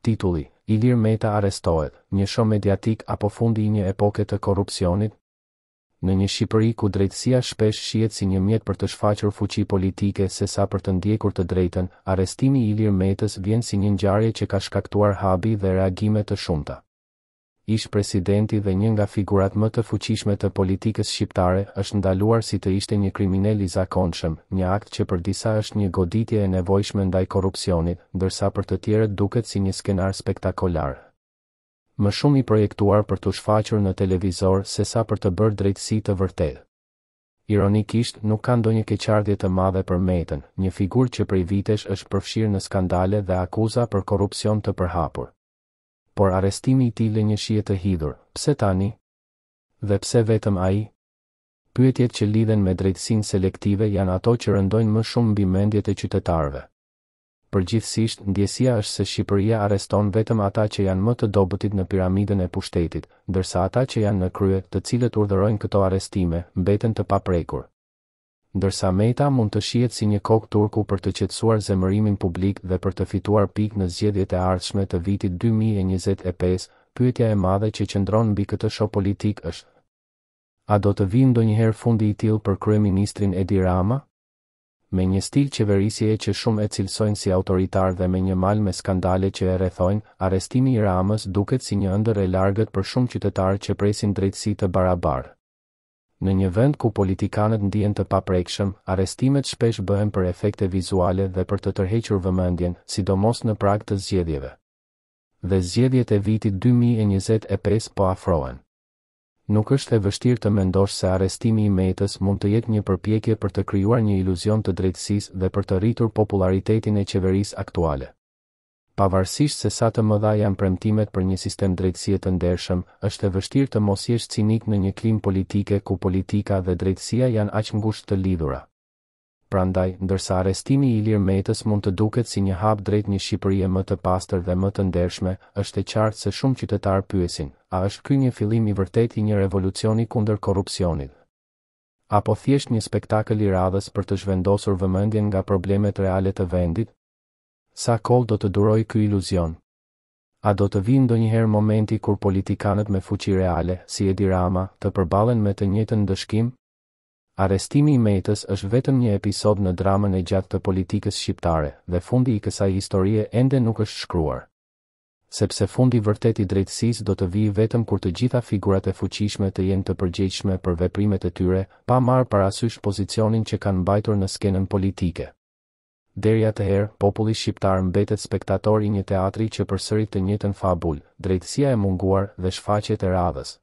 titulli, Ilir Meta arestohet, një show mediatik apo fundi i një epoke të korrupsionit? Në një Shqipëri ku drejtësia shpesh shihet si një mjet për të shfaqur fuqi politike se sa për të ndjekur të drejtën, arestimi i Ilir Metës vjen si një ngjarje që ka shkaktuar habi dhe reagime të shumta ish presidenti dhe një nga figurat më të fuqishme të politikës shqiptare, është ndaluar si të ishte një kriminal i zakonshëm, një akt që për disa është një goditje e nevojshme ndaj korrupsionit, ndërsa për të tjerët duket si një skenar spektakolar. Më shumë i projektuar për të shfaqur në televizor se sa për të bërë drejtësi të vërtetë. Ironikisht, nuk ka ndonjë keqardhje të madhe për Metën, një figurë që prej vitesh është përfshirë në skandale dhe akuza për korrupsion të përhapur por arestimi i tij një shihet të hidhur. Pse tani? Dhe pse vetëm ai? Pyetjet që lidhen me drejtësinë selektive janë ato që rëndojnë më shumë mbi mendjet e qytetarëve. Përgjithsisht, ndjesia është se Shqipëria arreston vetëm ata që janë më të dobëtit në piramidën e pushtetit, ndërsa ata që janë në krye, të cilët urdhërojnë këto arrestime, mbeten të paprekur ndërsa Meta mund të shihet si një kokë turku për të qetësuar zemërimin publik dhe për të fituar pikë në zgjedhjet e ardhshme të vitit 2025, pyetja e madhe që qëndron mbi këtë sho politik është A do të vinë ndonjëherë fundi i tillë për kryeministrin Edi Rama? Me një stil qeverisje që shumë e cilësojnë si autoritar dhe me një mal me skandale që e rrethojnë, arestimi i Ramës duket si një ëndër e largët për shumë qytetarë që presin drejtësi të barabartë në një vend ku politikanët ndjen të paprekshëm, arestimet shpesh bëhen për efekte vizuale dhe për të tërhequr vëmendjen, sidomos në prag të zgjedhjeve. Dhe zgjedhjet e vitit 2025 po afrohen. Nuk është e vështirë të mendosh se arrestimi i Metës mund të jetë një përpjekje për të krijuar një iluzion të drejtësisë dhe për të rritur popularitetin e qeverisë aktuale pavarësisht se sa të mëdha janë premtimet për një sistem drejtësie të ndershëm, është e vështirë të mos jesh cinik në një klim politike ku politika dhe drejtësia janë aq ngushtë të lidhura. Prandaj, ndërsa arrestimi i Ilir Metës mund të duket si një hap drejt një Shqipërie më të pastër dhe më të ndershme, është e qartë se shumë qytetarë pyesin, a është ky një fillim i vërtet i një revolucioni kundër korrupsionit? Apo thjesht një spektakël i radhës për të zhvendosur vëmendjen nga problemet reale të vendit? sa kohë do të duroj ky iluzion? A do të vinë do njëherë momenti kur politikanët me fuqi reale, si Edi Rama, të përbalen me të njëtën dëshkim? Arestimi i metës është vetëm një episod në dramën e gjatë të politikës shqiptare dhe fundi i kësaj historie ende nuk është shkruar. Sepse fundi vërtet i drejtësis do të vijë vetëm kur të gjitha figurat e fuqishme të jenë të përgjeqshme për veprimet e tyre, pa marë parasysh pozicionin që kanë bajtur në skenën politike deri atëherë populli shqiptar mbetet spektator i një teatri që përsërit të njëjtën fabul, drejtësia e munguar dhe shfaqjet e radhës.